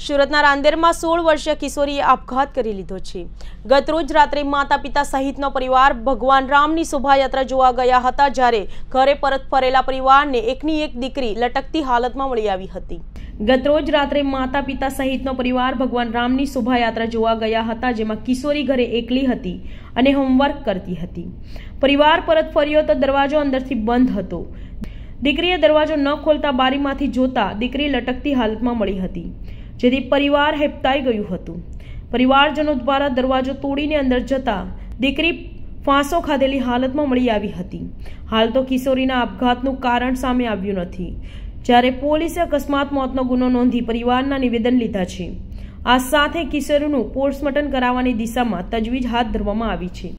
સુરતના રાંદેરમાં સોળ વર્ષીય કિશોરીએ આપઘાત કરી લીધો છે ગતરોજ રાત્રે માતા પિતા સહિતનો પરિવાર ભગવાન રામની શોભાયાત્રા જોવા ગયા હતા જ્યારે ઘરે પરત ફરેલા પરિવારને એકની એક દીકરી લટકતી હાલતમાં મળી આવી હતી ગતરોજ રાત્રે માતા પિતા સહિતનો પરિવાર ભગવાન રામની શોભાયાત્રા જોવા ગયા હતા જેમાં કિશોરી ઘરે એકલી હતી અને હોમવર્ક કરતી હતી પરિવાર પરત ફર્યો તો દરવાજો અંદરથી બંધ હતો દીકરીએ દરવાજો ન ખોલતા બારીમાંથી જોતા દીકરી લટકતી હાલતમાં મળી હતી જેથી પરિવાર હેપતાઈ ગયું હતું પરિવારજનો દ્વારા દરવાજો તોડીને અંદર જતા દીકરી ફાંસો ખાધેલી હાલતમાં મળી આવી હતી હાલ તો કિશોરીના આપઘાતનું કારણ સામે આવ્યું નથી જ્યારે પોલીસે અકસ્માત મોતનો ગુનો નોંધી પરિવારના નિવેદન લીધા છે આ સાથે કિશોરીનું પોસ્ટમોર્ટમ કરાવવાની દિશામાં તજવીજ હાથ ધરવામાં આવી છે